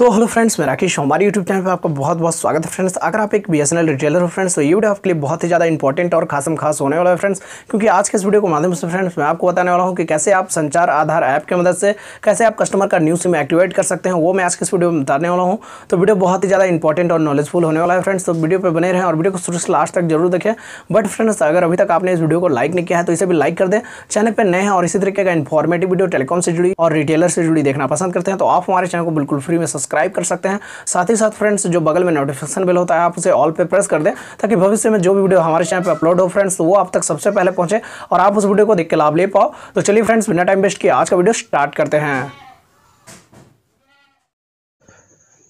तो hello friends मैं राकेश हमारे यूट्यूब चैनल पर आपका बहुत बहुत स्वागत है फ्रेंड्स अगर आप एक बी एस रिटेलर हो फ्रेंड्स तो ये वीडियो आपके लिए बहुत ही ज़्यादा इंपॉर्टेंट और खासम खास होने वाला है फ्रेंड्स क्योंकि आज के इस वीडियो के माध्यम से फ्रेंड्स मैं आपको बताने वाला हूँ कि कैसे आप संचार आधार ऐप की मदद से कैसे आप कस्टमर का न्यू सिम एक्टिवेट कर सकते हैं वो मैं आज के इस वीडियो में बताने वाला हूँ तो वीडियो बहुत ही ज़्यादा इंपॉर्टेंट और नॉलेजफुल होने वाला है फ्रेंड्स तो वीडियो पर बने रहें और वीडियो को शुरू से लास्ट तक जरूर देखें बट फ्रेंड्स अगर अभी तक आपने इस वीडियो को लाइक नहीं किया है तो इसे भी लाइक कर दें चैनल पर नए हैं और इसी तरीके का इन्फॉर्मेटिव वीडियो टेलीकॉम से जुड़ी और रिटेलर से जुड़ी देखना पसंद करते हैं तो आप हमारे चैनल को बिल्कुल फ्री में सब्सक्राइब कर सकते हैं साथ ही साथ फ्रेंड्स जो बगल में नोटिफिकेशन बिल होता है आप उसे ऑल पे प्रेस कर दें ताकि भविष्य में जो भी वीडियो हमारे चैनल पर अपलोड हो फ्रेंड्स तो वो आप तक सबसे पहले पहुंचे और आप उस वीडियो को देख के लाभ ले पाओ तो चलिए फ्रेंड्स बिना टाइम वेस्ट किए आज का वीडियो स्टार्ट करते हैं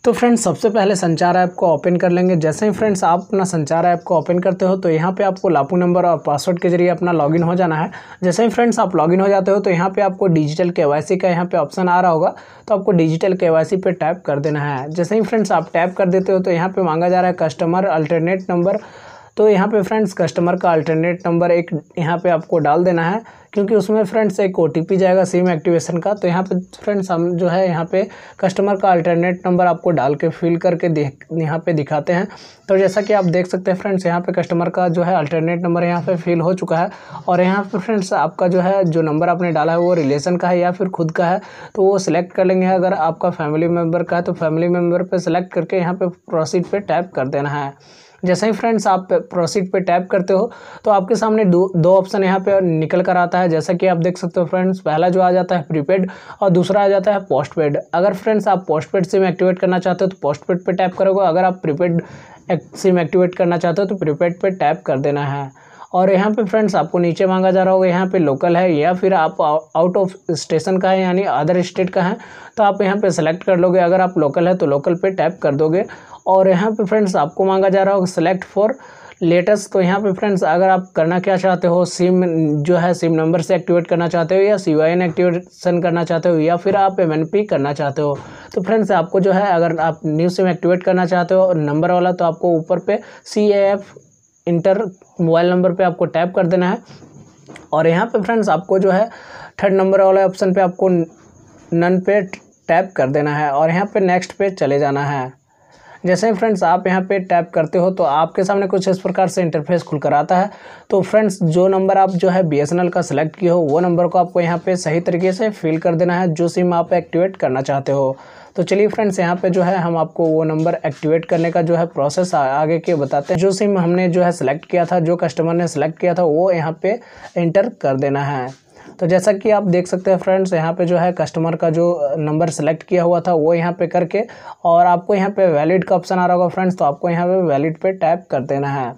तो फ्रेंड्स सबसे पहले संचार ऐप को ओपन कर लेंगे जैसे ही फ्रेंड्स आप अपना संचार ऐप को ओपन करते हो तो यहाँ पे आपको लापू नंबर और पासवर्ड के जरिए अपना लॉगिन हो जाना है जैसे ही फ्रेंड्स आप लॉगिन हो जाते हो तो यहाँ पे आपको डिजिटल सी का यहाँ पे ऑप्शन आ रहा होगा तो आपको डिजिटल सी पर टैप कर देना है जैसे ही फ्रेंड्स आप टैप कर देते हो तो यहाँ पर मांगा जा रहा है कस्टमर अल्टरनेट नंबर तो यहाँ पे फ्रेंड्स कस्टमर का अल्टरनेट नंबर एक यहाँ पे आपको डाल देना है क्योंकि उसमें फ्रेंड्स एक ओ जाएगा सिम एक्टिवेशन का तो यहाँ पे फ्रेंड्स हम जो है यहाँ पे कस्टमर का अल्टरनेट नंबर आपको डाल के फिल करके देख यहाँ पे दिखाते हैं तो जैसा कि आप देख सकते हैं फ्रेंड्स यहाँ पे कस्टमर का जो है अल्टरनेट नंबर यहाँ पे फिल हो चुका है और यहाँ पर फ्रेंड्स आपका जो है जो नंबर आपने डाला है वो रिलेशन का है या फिर खुद का है तो वो सिलेक्ट कर लेंगे अगर आपका फैमिली मेम्बर का है तो फैमिली मेम्बर पर सिलेक्ट करके यहाँ पर प्रोसीड पर टाइप कर देना है जैसे ही फ्रेंड्स आप प्रोसीड पे टैप करते हो तो आपके सामने दो दो ऑप्शन यहाँ पे निकल कर आता है जैसा कि आप देख सकते हो फ्रेंड्स पहला जो आ जाता है प्रीपेड और दूसरा आ जाता है पोस्ट पेड अगर फ्रेंड्स आप पोस्ट पेड सिम एक्टिवेट करना चाहते हो तो पोस्ट पेड पर टैप करोगे अगर आप प्रीपेड सिम एक्टिवेट करना चाहते हो तो प्रीपेड पर टैप कर देना है और यहाँ पे फ्रेंड्स आपको नीचे मांगा जा रहा होगा यहाँ पे लोकल है या फिर आप आउट ऑफ स्टेशन का है यानी अदर स्टेट का है तो आप यहाँ पे सेलेक्ट कर लोगे अगर आप लोकल है तो लोकल पे टैप कर दोगे और यहाँ पे फ्रेंड्स आपको मांगा जा रहा होगा सेलेक्ट फॉर लेटेस्ट तो यहाँ पे फ्रेंड्स अगर आप करना क्या चाहते हो सिम जो है सिम नंबर से एक्टिवेट करना चाहते हो या सी वाई एन एक्टिवेशन करना चाहते हो या फिर आप एम एन पी करना चाहते हो तो फ्रेंड्स आपको जो है अगर आप न्यू सिम एक्टिवेट करना चाहते हो नंबर वाला तो आपको ऊपर पे C F enter mobile number पे आपको टैप कर देना है और यहाँ पे फ्रेंड्स आपको जो है थर्ड नंबर वाले ऑप्शन पर आपको नन पे टैप कर देना है और यहाँ पे नेक्स्ट पे चले जाना है जैसे फ्रेंड्स आप यहाँ पे टैप करते हो तो आपके सामने कुछ इस प्रकार से इंटरफेस खुलकर आता है तो फ्रेंड्स जो नंबर आप जो है बी का सिलेक्ट किए हो वो नंबर को आपको यहाँ पर सही तरीके से फिल कर देना है जो सिम आप एक्टिवेट करना चाहते हो तो चलिए फ्रेंड्स यहाँ पे जो है हम आपको वो नंबर एक्टिवेट करने का जो है प्रोसेस आगे के बताते हैं जो सिम हमने जो है सिलेक्ट किया था जो कस्टमर ने सिलेक्ट किया था वो यहाँ पे इंटर कर देना है तो जैसा कि आप देख सकते हैं फ्रेंड्स यहाँ पे जो है कस्टमर का जो नंबर सेलेक्ट किया हुआ था वो यहाँ पे करके और आपको यहाँ पे वैलिड का ऑप्शन आ रहा होगा फ्रेंड्स तो आपको यहाँ पे वैलिड पे टैप कर देना है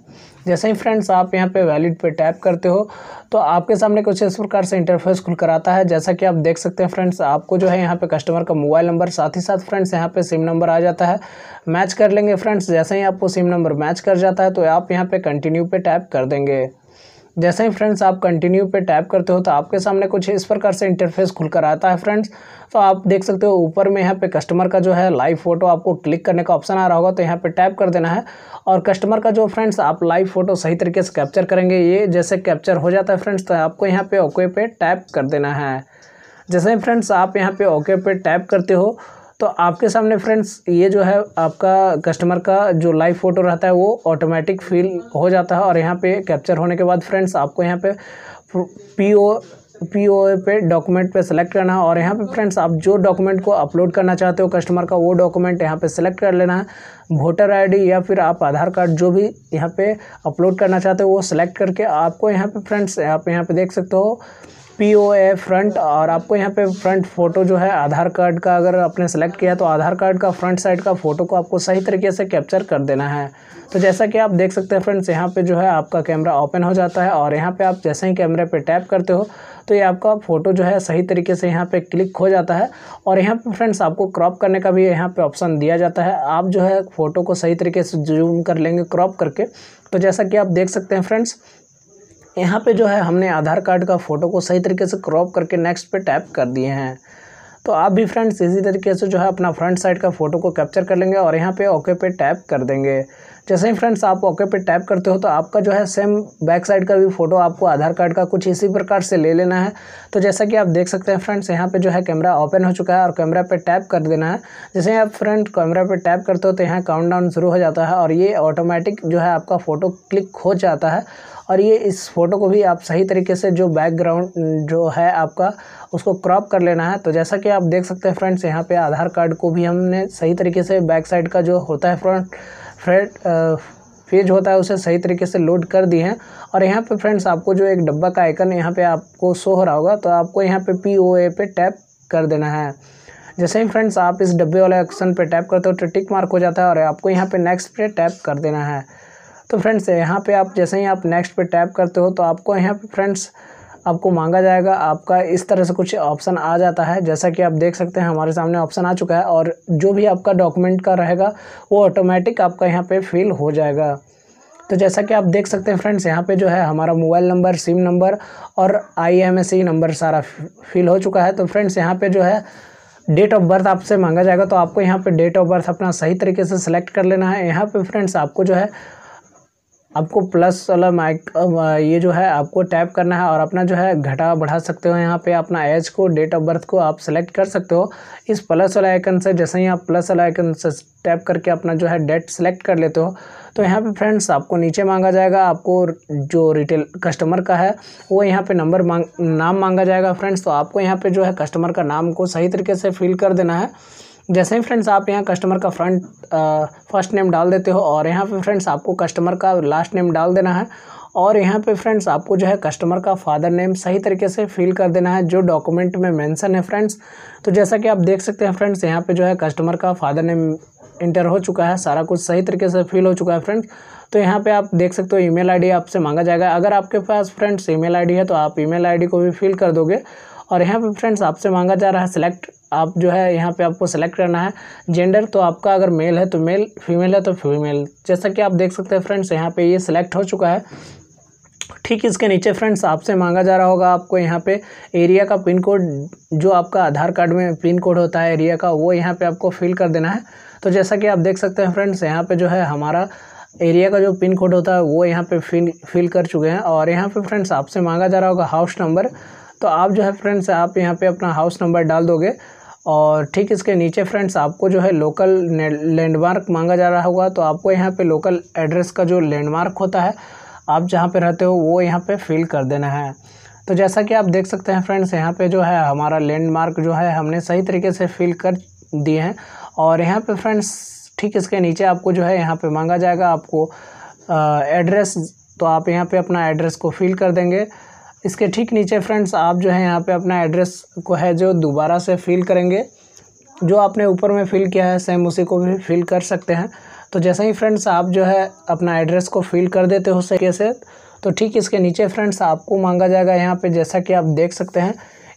जैसे ही फ्रेंड्स आप यहाँ पे वैलिड पे टैप करते हो तो आपके सामने कुछ इस प्रकार से इंटरफेस खुल कर आता है जैसा कि आप देख सकते हैं फ्रेंड्स आपको जो है यहाँ पे कस्टमर का मोबाइल नंबर साथ ही साथ फ्रेंड्स यहाँ पे सिम नंबर आ जाता है मैच कर लेंगे फ्रेंड्स जैसे ही आपको सिम नंबर मैच कर जाता है तो आप यहाँ पे कंटिन्यू पे टैप कर देंगे जैसे ही फ्रेंड्स आप कंटिन्यू पे टैप करते हो तो आपके सामने कुछ इस प्रकार से इंटरफेस खुलकर आता है फ्रेंड्स तो आप देख सकते हो ऊपर में यहाँ पे कस्टमर का जो है लाइव फ़ोटो आपको क्लिक करने का ऑप्शन आ रहा होगा तो यहाँ पे टैप कर देना है और कस्टमर का जो फ्रेंड्स आप लाइव फ़ोटो सही तरीके से कैप्चर करेंगे ये जैसे कैप्चर हो जाता है फ्रेंड्स तो आपको यहाँ पे ओके पे टैप कर देना है जैसे फ्रेंड्स आप यहाँ पे ओके पे टैप करते हो तो आपके सामने फ्रेंड्स ये जो है आपका कस्टमर का जो लाइव फ़ोटो रहता है वो ऑटोमेटिक फील हो जाता है और यहाँ पे कैप्चर होने के बाद फ्रेंड्स आपको यहाँ पे पी ओ पी ओ पे डॉक्यूमेंट पे सेलेक्ट करना है और यहाँ पे फ्रेंड्स आप जो डॉक्यूमेंट को अपलोड करना चाहते हो कस्टमर का वो डॉक्यूमेंट यहाँ पे सेलेक्ट कर लेना है वोटर आईडी या फिर आप आधार कार्ड जो भी यहाँ पे अपलोड करना चाहते हो वो सिलेक्ट करके आपको यहाँ पे फ्रेंड्स आप यहाँ पे देख सकते हो पी ओ ए फ्रंट और आपको यहाँ पे फ्रंट फ़ोटो जो है आधार कार्ड का अगर आपने सेलेक्ट किया तो आधार कार्ड का फ्रंट साइड का फ़ोटो को आपको सही तरीके से कैप्चर कर देना है तो जैसा कि आप देख सकते हैं फ्रेंड्स यहाँ पे जो है आपका कैमरा ओपन हो जाता है और यहाँ पे आप जैसे ही कैमरे पे टैप करते हो तो ये आपका फ़ोटो जो है सही तरीके से यहाँ पे क्लिक हो जाता है और यहाँ पे फ्रेंड्स आपको क्रॉप करने का भी यहाँ पे ऑप्शन दिया जाता है आप जो है फ़ोटो को सही तरीके से जूम कर लेंगे क्रॉप करके तो जैसा कि आप देख सकते हैं फ्रेंड्स यहाँ पे जो है हमने आधार कार्ड का फ़ोटो को सही तरीके से क्रॉप करके नेक्स्ट पे टैप कर दिए हैं तो आप भी फ्रेंड्स इसी तरीके से जो है अपना फ्रंट साइड का फ़ोटो को कैप्चर कर लेंगे और यहाँ पे ओके पे टैप कर देंगे जैसे ही फ्रेंड्स आप ओके पे टैप करते हो तो आपका जो है सेम बैक साइड का भी फ़ोटो आपको आधार कार्ड का कुछ इसी प्रकार से ले लेना है तो जैसा कि आप देख सकते हैं फ्रेंड्स यहाँ पे जो है कैमरा ओपन हो चुका है और कैमरा पे टैप कर देना है जैसे ही आप फ्रेंड कैमरा पे टैप करते हो तो यहाँ डाउन शुरू हो जाता है और ये ऑटोमेटिक जो है आपका फ़ोटो क्लिक हो जाता है और ये इस फ़ोटो को भी आप सही तरीके से जो बैकग्राउंड जो है आपका उसको क्रॉप कर लेना है तो जैसा कि आप देख सकते हैं फ्रेंड्स यहाँ पे आधार कार्ड को भी हमने सही तरीके से बैक साइड का जो होता है फ्रंट फ्रेड पेज होता है उसे सही तरीके से लोड कर दिए हैं और यहाँ पे फ्रेंड्स आपको जो एक डब्बा का आइकन यहाँ पे आपको शो हो रहा होगा तो आपको यहाँ पे पी ओ ए पे टैप कर देना है जैसे ही फ्रेंड्स आप इस डब्बे वाले ऑप्शन पे टैप करते हो तो टिक मार्क हो जाता है और आपको यहाँ पे नेक्स्ट पे टैप कर देना है तो फ्रेंड्स यहाँ पर आप जैसे ही आप नेक्स्ट पर टैप करते हो तो आपको यहाँ पर फ्रेंड्स आपको मांगा जाएगा आपका इस तरह से कुछ ऑप्शन आ जाता है जैसा कि आप देख सकते हैं हमारे सामने ऑप्शन आ चुका है और जो भी आपका डॉक्यूमेंट का रहेगा वो ऑटोमेटिक आपका यहाँ पे फिल हो जाएगा तो जैसा कि आप देख सकते हैं फ्रेंड्स यहाँ पे जो है हमारा मोबाइल नंबर सिम नंबर और आई नंबर सारा फिल हो चुका है तो फ्रेंड्स यहाँ पे जो है डेट ऑफ बर्थ आपसे मांगा जाएगा तो आपको यहाँ पे डेट ऑफ बर्थ अपना सही तरीके से सेलेक्ट कर लेना है यहाँ पे फ्रेंड्स आपको जो है आपको प्लस वाला माइक ये जो है आपको टैप करना है और अपना जो है घटा बढ़ा सकते हो यहाँ पे अपना एज को डेट ऑफ बर्थ को आप सेलेक्ट कर सकते हो इस प्लस वाला आइकन से जैसे ही आप प्लस वाला आइकन से टैप करके अपना जो है डेट सेलेक्ट कर लेते हो तो यहाँ पे फ्रेंड्स आपको नीचे मांगा जाएगा आपको जो रिटेल कस्टमर का है वो यहाँ पर नंबर मांग नाम मांगा जाएगा फ्रेंड्स तो आपको यहाँ पर जो है कस्टमर का नाम को सही तरीके से फिल कर देना है जैसे ही फ्रेंड्स आप यहाँ कस्टमर का फ्रंट फर्स्ट नेम डाल देते हो और यहाँ पे फ्रेंड्स आपको कस्टमर का लास्ट नेम डाल देना है और यहाँ पे फ्रेंड्स आपको जो है कस्टमर का फादर नेम सही तरीके से फिल कर देना है जो डॉक्यूमेंट में मेंशन है फ्रेंड्स तो जैसा कि आप देख सकते हैं फ्रेंड्स यहाँ पे जो है कस्टमर का फादर नेम इंटर हो चुका है सारा कुछ सही तरीके से फिल हो चुका है फ्रेंड्स तो यहाँ पे आप देख सकते हो ईमेल आईडी आपसे मांगा जाएगा अगर आपके पास फ्रेंड्स ईमेल आईडी है तो आप ईमेल आईडी को भी फिल कर दोगे और यहाँ पे फ्रेंड्स आपसे मांगा जा रहा है सिलेक्ट आप जो है यहाँ पे आपको सेलेक्ट करना है जेंडर तो आपका अगर मेल है तो मेल फीमेल है तो फीमेल जैसा कि आप देख सकते हैं फ्रेंड्स यहाँ पे ये सिलेक्ट हो चुका है ठीक इसके नीचे फ्रेंड्स आपसे मांगा जा रहा होगा आपको यहाँ पे एरिया का पिन कोड जो आपका आधार कार्ड में पिन कोड होता है एरिया का वो यहाँ पर आपको फिल कर देना है तो जैसा कि आप देख सकते हैं फ्रेंड्स यहाँ पर जो है हमारा एरिया का जो पिन कोड होता है वो यहाँ पे फिल फिल कर चुके हैं और यहाँ पे फ्रेंड्स आपसे मांगा जा रहा होगा हाउस नंबर तो आप जो है फ्रेंड्स आप यहाँ पे अपना हाउस नंबर डाल दोगे और ठीक इसके नीचे फ्रेंड्स आपको जो है लोकल लैंडमार्क मांगा जा रहा होगा तो आपको यहाँ पे लोकल एड्रेस का जो लैंडमार्क होता है आप जहाँ पे रहते हो वो यहाँ पे फिल कर देना है तो जैसा कि आप देख सकते हैं फ्रेंड्स यहाँ पे जो है हमारा लैंडमार्क जो है हमने सही तरीके से फिल कर दिए हैं और यहाँ पर फ्रेंड्स ठीक इसके नीचे आपको जो है यहाँ पर मांगा जाएगा आपको एड्रेस तो आप यहाँ पर अपना एड्रेस को फिल कर देंगे इसके ठीक नीचे फ्रेंड्स आप जो है यहाँ पे अपना एड्रेस को है जो दोबारा से फिल करेंगे जो आपने ऊपर में फिल किया है सेम उसी को भी फिल कर सकते हैं तो जैसे ही फ्रेंड्स आप जो है अपना एड्रेस को फिल कर देते हो सके से तो ठीक इसके नीचे फ्रेंड्स आपको मांगा जाएगा यहाँ पर जैसा कि आप देख सकते हैं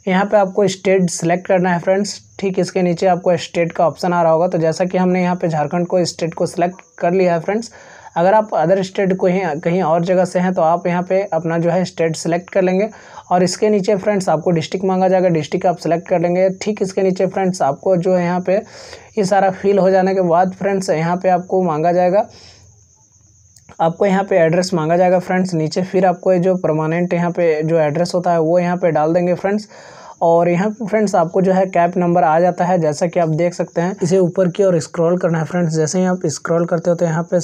यहाँ पे आपको स्टेट सेलेक्ट करना है फ्रेंड्स ठीक इसके नीचे आपको स्टेट का ऑप्शन आ रहा होगा तो जैसा कि हमने यहाँ पे झारखंड को स्टेट को सिलेक्ट कर लिया है फ्रेंड्स अगर आप अदर स्टेट को ही कहीं और जगह से हैं तो आप यहाँ पे अपना जो है स्टेट सेलेक्ट कर लेंगे और इसके नीचे फ्रेंड्स आपको डिस्ट्रिक्ट मांगा जाएगा डिस्ट्रिक्ट आप सेलेक्ट कर लेंगे ठीक इसके नीचे फ्रेंड्स आपको जो है यहाँ पे ये सारा फिल हो जाने के बाद फ्रेंड्स यहाँ पर आपको मांगा जाएगा आपको यहाँ पे एड्रेस मांगा जाएगा फ्रेंड्स नीचे फिर आपको जो परमानेंट यहाँ पे जो एड्रेस होता है वो यहाँ पे डाल देंगे फ्रेंड्स और यहाँ पे फ्रेंड्स आपको जो है कैप नंबर आ जाता है जैसा कि आप देख सकते हैं इसे ऊपर की ओर स्क्रॉल करना है फ्रेंड्स जैसे ही आप स्क्रॉल करते हो तो यहाँ पे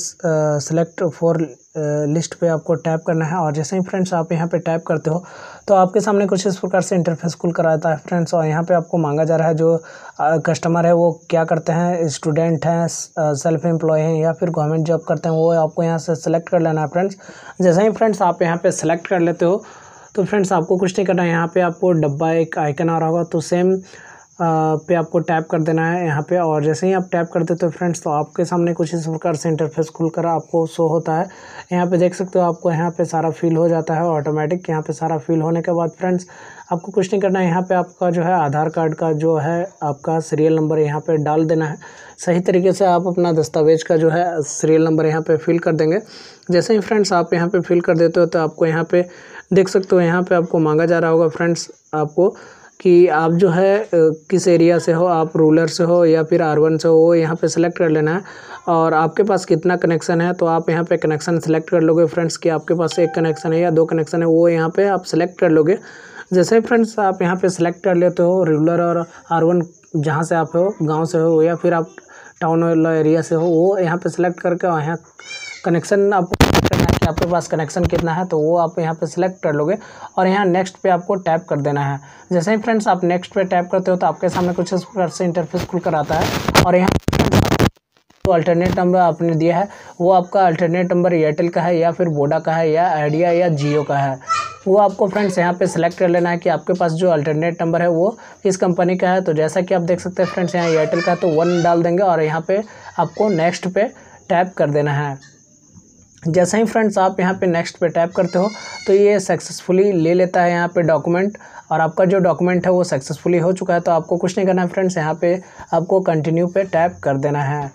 सेलेक्ट फॉर लिस्ट पे आपको टैप करना है और जैसे ही फ्रेंड्स आप यहाँ पे टैप करते हो तो आपके सामने कुछ इस प्रकार से इंटरफेस खुल कर आता है फ्रेंड्स और यहाँ पे आपको मांगा जा रहा है जो कस्टमर है वो क्या करते हैं स्टूडेंट हैं सेल्फ एम्प्लॉय हैं या फिर गवर्नमेंट जॉब करते हैं वो आपको यहाँ से सेलेक्ट कर लेना है फ्रेंड्स जैसे ही फ्रेंड्स आप यहाँ पर सेलेक्ट कर लेते हो तो फ्रेंड्स आपको कुछ नहीं करना है यहाँ पे आपको डब्बा एक आइकन आ रहा होगा तो सेम पे आपको टैप कर देना है यहाँ पे और जैसे ही आप टैप कर देते हो तो फ्रेंड्स तो आपके सामने कुछ इस प्रकार से इंटरफेस खुलकर आपको शो होता है यहाँ पे देख सकते हो आपको यहाँ पे सारा फील हो जाता है ऑटोमेटिक यहाँ पे सारा फील होने के बाद फ्रेंड्स आपको कुछ नहीं करना है यहाँ पे आपका जो है आधार कार्ड का जो है आपका सीरियल नंबर यहाँ पर डाल देना है सही तरीके से आप अपना दस्तावेज़ का जो है सीरियल नंबर यहाँ पर फिल कर देंगे जैसे ही फ्रेंड्स आप यहाँ पर फिल कर देते हो तो आपको यहाँ पर देख सकते हो यहाँ पे आपको मांगा जा रहा होगा फ्रेंड्स आपको कि आप जो है किस एरिया से हो आप रूलर से हो या फिर आर वन से हो वो यहाँ पे सिलेक्ट कर लेना है और आपके पास कितना कनेक्शन है तो आप यहाँ पे कनेक्शन सेलेक्ट कर लोगे फ्रेंड्स कि आपके पास एक कनेक्शन है या दो कनेक्शन है वो यहाँ पे आप सेलेक्ट कर लोगे जैसे फ्रेंड्स आप यहाँ पे सिलेक्ट कर लेते हो रूलर और आर वन जहाँ से आप हो गाँव से हो या फिर आप टाउन वाला एरिया से हो वो यहाँ पर सिलेक्ट करके यहाँ कनेक्शन आपको कि आपके पास कनेक्शन कितना है तो वो आप यहाँ पे सिलेक्ट कर लोगे और यहाँ नेक्स्ट पे आपको टैप कर देना है जैसे ही फ्रेंड्स आप नेक्स्ट पे टैप करते हो तो आपके सामने कुछ इस प्रकार से इंटरफेस खुल कर आता है और यहाँ तो अल्टरनेट नंबर आपने दिया है वो आपका अल्टरनेट नंबर एयरटेल का है या फिर वोडा का है या आइडिया या जियो का है वो आपको फ्रेंड्स यहाँ पे सिलेक्ट कर लेना है कि आपके पास जो अल्टरनेट नंबर है वो किस कंपनी का है तो जैसा कि आप देख सकते हैं फ्रेंड्स यहाँ एयरटेल का है तो वन डाल देंगे और यहाँ पे आपको नेक्स्ट पे टैप कर देना है जैसे ही फ्रेंड्स आप यहाँ पे नेक्स्ट पे टैप करते हो तो ये सक्सेसफुली ले लेता है यहाँ पे डॉक्यूमेंट और आपका जो डॉक्यूमेंट है वो सक्सेसफुली हो चुका है तो आपको कुछ नहीं करना है फ्रेंड्स यहाँ पे आपको कंटिन्यू पे टैप कर देना है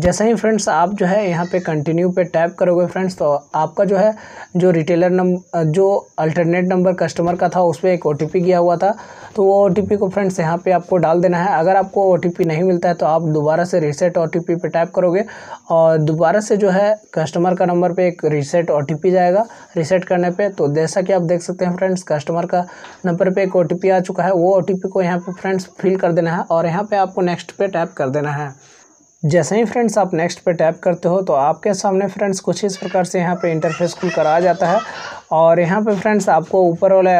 जैसे ही फ्रेंड्स आप जो है यहाँ पे कंटिन्यू पे टैप करोगे फ्रेंड्स तो आपका जो है जो रिटेलर नंबर जो अल्टरनेट नंबर कस्टमर का था उस पर एक ओ गया हुआ था तो वो ओ को फ्रेंड्स यहाँ पे आपको डाल देना है अगर आपको ओ नहीं मिलता है तो आप दोबारा से रीसेट ओ पे टैप करोगे और दोबारा से जो है कस्टमर का नंबर पर एक रीसेट ओ जाएगा रीसेट करने पर तो जैसा कि आप देख सकते हैं फ्रेंड्स कस्टमर का नंबर पर एक ओ आ चुका है वो ओ को यहाँ पर फ्रेंड्स फिल कर देना है और यहाँ पर आपको नेक्स्ट पे टैप कर देना है जैसे ही फ्रेंड्स आप नेक्स्ट पे टैप करते हो तो आपके सामने फ्रेंड्स कुछ इस प्रकार से यहाँ पे इंटरफेस खुल कर आ जाता है और यहाँ पे फ्रेंड्स आपको ऊपर वाले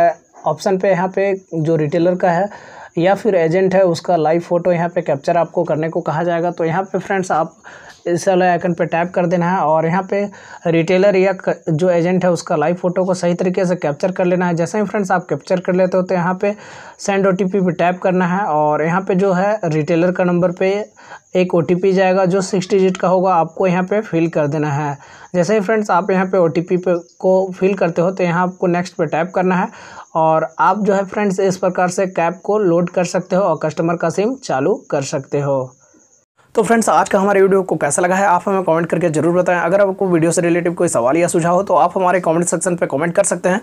ऑप्शन पे यहाँ पे जो रिटेलर का है या फिर एजेंट है उसका लाइव फ़ोटो यहाँ पे कैप्चर आपको करने को कहा जाएगा तो यहाँ पे फ्रेंड्स आप इस वाले आइकन पर टैप कर देना है और यहाँ पे रिटेलर या जो एजेंट है उसका लाइव फ़ोटो को सही तरीके से कैप्चर कर लेना है जैसे ही फ्रेंड्स आप कैप्चर कर लेते हो तो यहाँ पे सेंड ओ टी पी पर टैप करना है और यहाँ पे जो है रिटेलर का नंबर पे एक ओ टी पी जाएगा जो सिक्स डिजिट का होगा आपको यहाँ पर फिल कर देना है जैसे ही फ्रेंड्स आप यहाँ पर ओ टी पी को फिल करते हो तो यहाँ आपको नेक्स्ट पर टैप करना है और आप जो है फ्रेंड्स इस प्रकार से कैब को लोड कर सकते हो और कस्टमर का सिम चालू कर सकते हो तो फ्रेंड्स आज का हमारे वीडियो को कैसा लगा है आप हमें कमेंट करके जरूर बताएं अगर आपको वीडियो से रिलेटेड कोई सवाल या सुझाव हो तो आप हमारे कमेंट सेक्शन पर कमेंट कर सकते हैं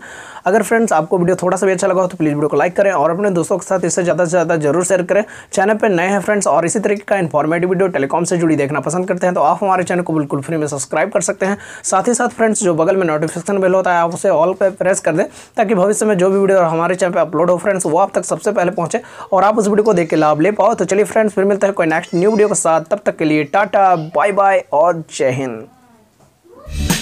अगर फ्रेंड्स आपको वीडियो थोड़ा सा भी अच्छा लगा हो तो प्लीज़ वीडियो को लाइक करें और अपने दोस्तों के साथ इससे ज़्यादा से ज़्यादा जरूर शेयर करें चैनल पर नए हैं फ्रेंड्स और इसी तरीके का इन्फॉर्मेटिव वीडियो टेलीकॉम से जुड़ी देखना पसंद करते हैं तो आप हमारे चैनल को बिल्कुल फ्री में सब्सक्राइब कर सकते हैं साथ ही साथ फ्रेंड्स जो बगल में नोटिफिकेशन बिल होता है आप उसे ऑल पर प्रेस कर दें ताकि भविष्य में जो भी वीडियो हमारे चैनल पर अपलोड हो फ्रेंड्स वो आप तक सबसे पहले पहुँचे और आप उस वीडियो को देख के लाभ ले पाओ तो चलिए फ्रेंड्स फिर मिलते हैं कोई नेक्स्ट न्यू वीडियो के साथ तब तक के लिए टाटा बाय बाय और जय हिंद